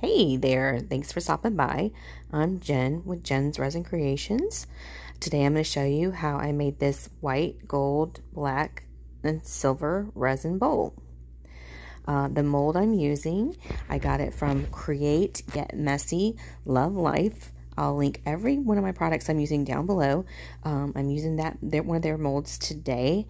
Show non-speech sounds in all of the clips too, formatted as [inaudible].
Hey there, thanks for stopping by. I'm Jen with Jen's Resin Creations. Today I'm going to show you how I made this white, gold, black, and silver resin bowl. Uh, the mold I'm using, I got it from Create Get Messy Love Life. I'll link every one of my products I'm using down below. Um, I'm using that one of their molds today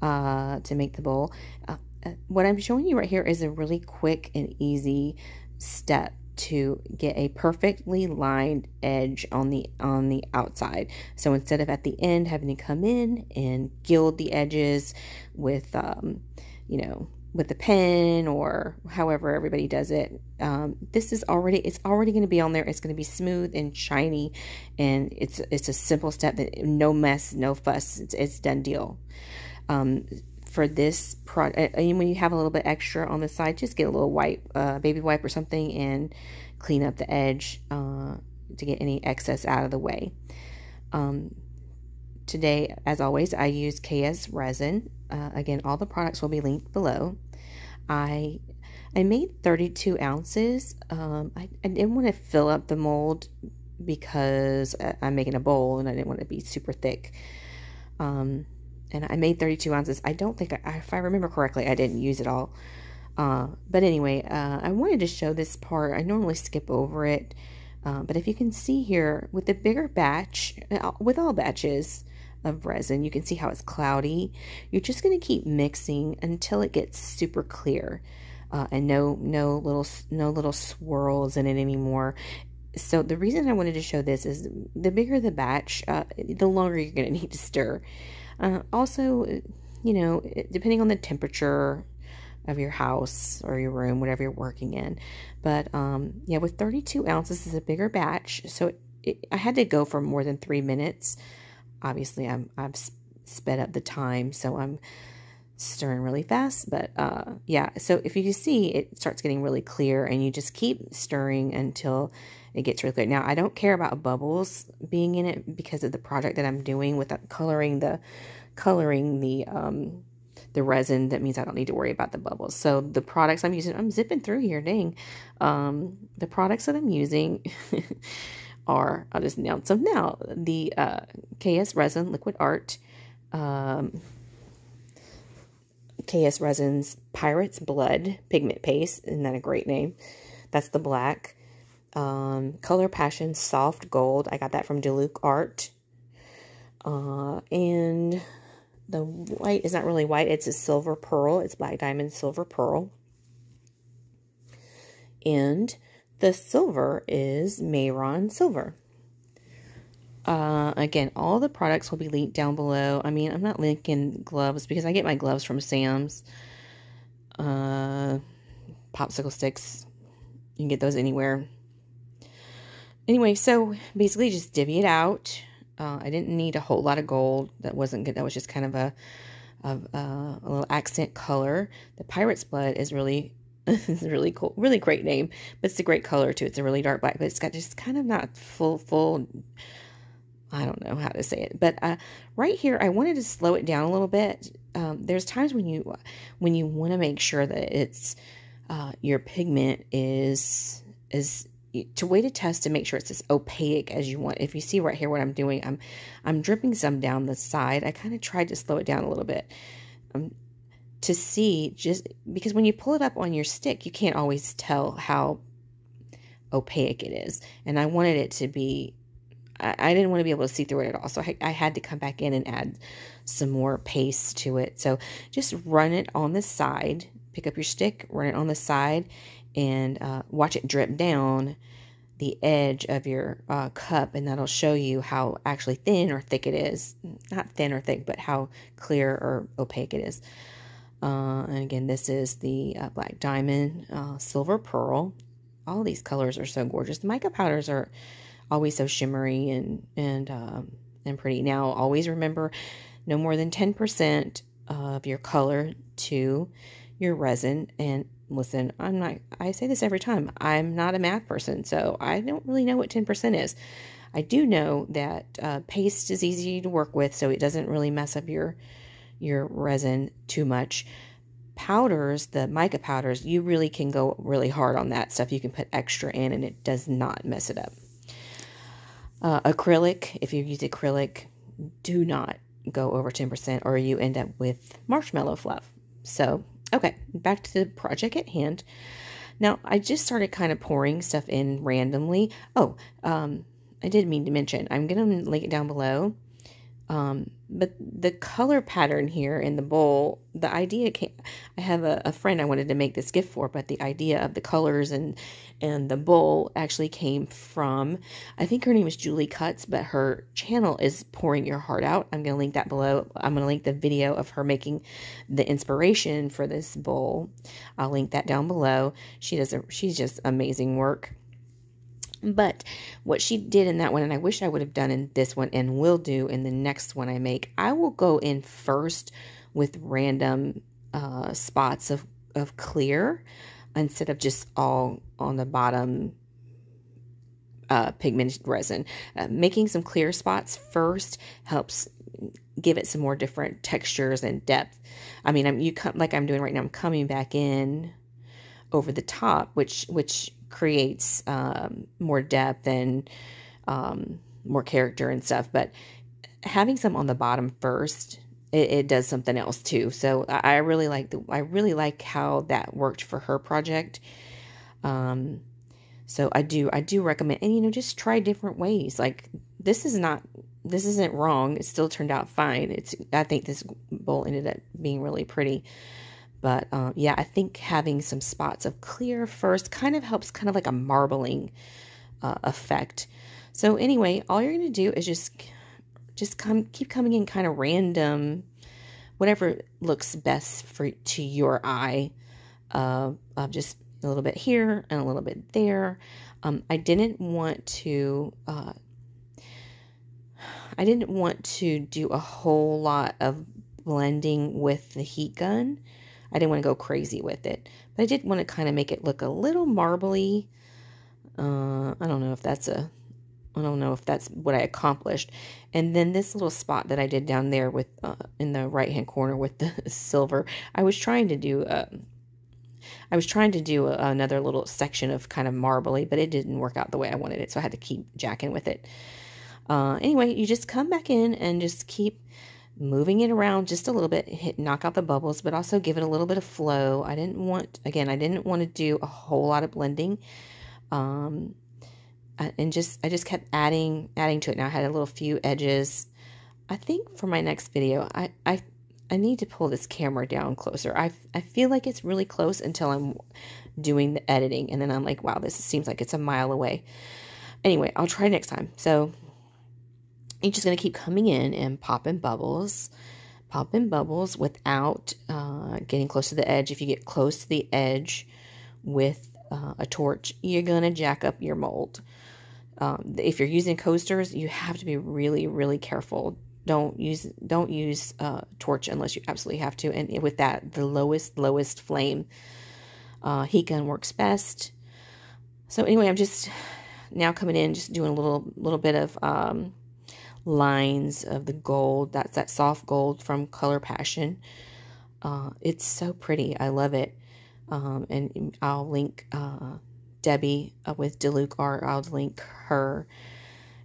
uh, to make the bowl. Uh, uh, what I'm showing you right here is a really quick and easy step to get a perfectly lined edge on the on the outside so instead of at the end having to come in and gild the edges with um, you know with a pen or however everybody does it um, this is already it's already going to be on there it's going to be smooth and shiny and it's it's a simple step that no mess no fuss it's, it's done deal um, for this product. Uh, and uh, when you have a little bit extra on the side, just get a little wipe, uh, baby wipe or something and clean up the edge uh, to get any excess out of the way. Um, today, as always, I use KS resin. Uh, again, all the products will be linked below. I I made 32 ounces. Um, I, I didn't want to fill up the mold because uh, I'm making a bowl and I didn't want it to be super thick. Um, and I made 32 ounces. I don't think, I, if I remember correctly, I didn't use it all. Uh, but anyway, uh, I wanted to show this part. I normally skip over it, uh, but if you can see here, with the bigger batch, uh, with all batches of resin, you can see how it's cloudy. You're just going to keep mixing until it gets super clear. Uh, and no, no little, no little swirls in it anymore so the reason I wanted to show this is the bigger the batch, uh, the longer you're going [laughs] to need to stir. Uh, also, you know, depending on the temperature of your house or your room, whatever you're working in. But um, yeah, with 32 ounces is a bigger batch, so it, it, I had to go for more than three minutes. Obviously, I'm I've sped up the time, so I'm stirring really fast. But uh, yeah, so if you see, it starts getting really clear and you just keep stirring until it gets really clear. Now, I don't care about bubbles being in it because of the project that I'm doing with coloring the, coloring the, um, the resin. That means I don't need to worry about the bubbles. So the products I'm using, I'm zipping through here, dang. Um, the products that I'm using [laughs] are, I'll just announce them now, the uh, KS Resin Liquid Art, um, KS Resin's Pirate's Blood Pigment Paste. Isn't that a great name? That's the black. Um, Color Passion Soft Gold. I got that from Diluc Art. Uh, and the white is not really white. It's a silver pearl. It's black diamond silver pearl. And the silver is Mayron silver. Uh, again, all the products will be linked down below. I mean, I'm not linking gloves because I get my gloves from Sam's. Uh, popsicle sticks. You can get those anywhere. Anyway, so basically just divvy it out. Uh, I didn't need a whole lot of gold. That wasn't good. That was just kind of a, of, uh, a little accent color. The pirate's blood is really [laughs] is really cool, really great name, but it's a great color too. It's a really dark black, but it's got just kind of not full, full I don't know how to say it, but uh, right here, I wanted to slow it down a little bit. Um, there's times when you uh, when you want to make sure that it's uh, your pigment is is to wait a test to make sure it's as opaque as you want. If you see right here what I'm doing, I'm I'm dripping some down the side. I kind of tried to slow it down a little bit um, to see just because when you pull it up on your stick, you can't always tell how opaque it is. And I wanted it to be I, I didn't want to be able to see through it at all. So I, I had to come back in and add some more paste to it. So just run it on the side, pick up your stick, run it on the side and uh, watch it drip down the edge of your uh, cup and that'll show you how actually thin or thick it is not thin or thick but how clear or opaque it is uh, and again this is the uh, black diamond uh, silver pearl all these colors are so gorgeous the mica powders are always so shimmery and and um, and pretty. Now, always remember, no more than ten percent of your color to your resin. And listen, I'm not. I say this every time. I'm not a math person, so I don't really know what ten percent is. I do know that uh, paste is easy to work with, so it doesn't really mess up your your resin too much powders, the mica powders, you really can go really hard on that stuff. You can put extra in and it does not mess it up. Uh, acrylic, if you use acrylic, do not go over 10% or you end up with marshmallow fluff. So, okay, back to the project at hand. Now, I just started kind of pouring stuff in randomly. Oh, um, I did mean to mention, I'm going to link it down below um, but the color pattern here in the bowl, the idea came, I have a, a, friend I wanted to make this gift for, but the idea of the colors and, and the bowl actually came from, I think her name is Julie Cuts, but her channel is Pouring Your Heart Out. I'm going to link that below. I'm going to link the video of her making the inspiration for this bowl. I'll link that down below. She does, a, she's just amazing work. But what she did in that one, and I wish I would have done in this one and will do in the next one I make, I will go in first with random uh, spots of, of clear instead of just all on the bottom uh, pigmented resin. Uh, making some clear spots first helps give it some more different textures and depth. I mean, I'm you come like I'm doing right now. I'm coming back in over the top, which which creates um, more depth and um, more character and stuff. But having some on the bottom first, it, it does something else too. So I, I really like the I really like how that worked for her project. Um, so I do I do recommend and you know just try different ways. Like this is not this isn't wrong. It still turned out fine. It's I think this bowl ended up being really pretty. But um, yeah, I think having some spots of clear first kind of helps kind of like a marbling uh, effect. So anyway, all you're going to do is just just come keep coming in kind of random whatever looks best for to your eye. Uh, uh, just a little bit here and a little bit there. Um, I didn't want to uh, I didn't want to do a whole lot of blending with the heat gun I didn't want to go crazy with it, but I did want to kind of make it look a little marbly. Uh, I don't know if that's a, I don't know if that's what I accomplished. And then this little spot that I did down there with, uh, in the right hand corner with the [laughs] silver, I was trying to do, uh, I was trying to do a, another little section of kind of marbly, but it didn't work out the way I wanted it. So I had to keep jacking with it. Uh, anyway, you just come back in and just keep moving it around just a little bit, hit, knock out the bubbles, but also give it a little bit of flow. I didn't want, again, I didn't want to do a whole lot of blending. Um, uh, and just, I just kept adding, adding to it. Now I had a little few edges. I think for my next video, I, I, I need to pull this camera down closer. I, I feel like it's really close until I'm doing the editing. And then I'm like, wow, this seems like it's a mile away. Anyway, I'll try next time. So you're just going to keep coming in and popping bubbles, popping bubbles without uh, getting close to the edge. If you get close to the edge with uh, a torch, you're going to jack up your mold. Um, if you're using coasters, you have to be really, really careful. Don't use don't use uh, torch unless you absolutely have to. And with that, the lowest, lowest flame uh, heat gun works best. So anyway, I'm just now coming in, just doing a little little bit of um, lines of the gold. That's that soft gold from Color Passion. Uh, it's so pretty. I love it. Um, and I'll link uh, Debbie uh, with Deluke Art. I'll link her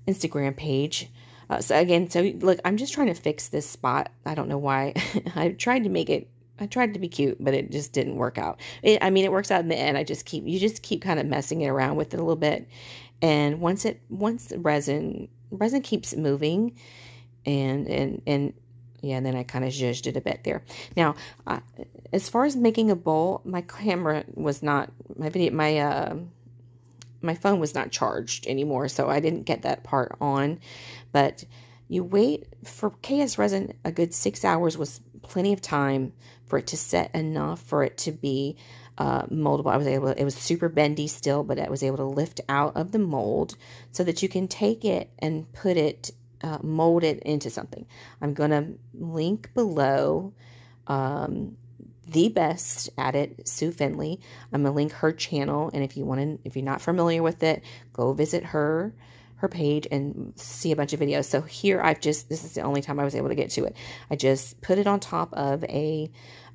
Instagram page. Uh, so again, so look, I'm just trying to fix this spot. I don't know why. [laughs] I tried to make it. I tried to be cute, but it just didn't work out. It, I mean, it works out in the end. I just keep you just keep kind of messing it around with it a little bit, and once it once the resin resin keeps moving and and and yeah and then I kind of zhuzhed it a bit there now uh, as far as making a bowl my camera was not my video my uh my phone was not charged anymore so I didn't get that part on but you wait for KS resin a good six hours was plenty of time for it to set enough for it to be uh, moldable. I was able, it was super bendy still, but I was able to lift out of the mold so that you can take it and put it, uh, mold it into something. I'm going to link below um, the best at it, Sue Finley. I'm going to link her channel. And if you want to, if you're not familiar with it, go visit her her page and see a bunch of videos. So here I've just, this is the only time I was able to get to it. I just put it on top of a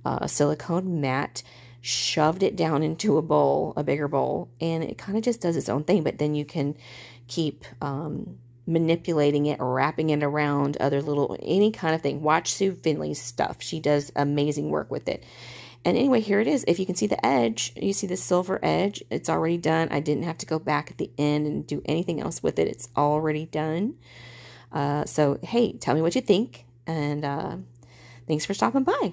uh, silicone mat, shoved it down into a bowl, a bigger bowl, and it kind of just does its own thing. But then you can keep um, manipulating it, wrapping it around other little, any kind of thing. Watch Sue Finley's stuff. She does amazing work with it. And anyway, here it is. If you can see the edge, you see the silver edge, it's already done. I didn't have to go back at the end and do anything else with it. It's already done. Uh, so, hey, tell me what you think. And uh, thanks for stopping by.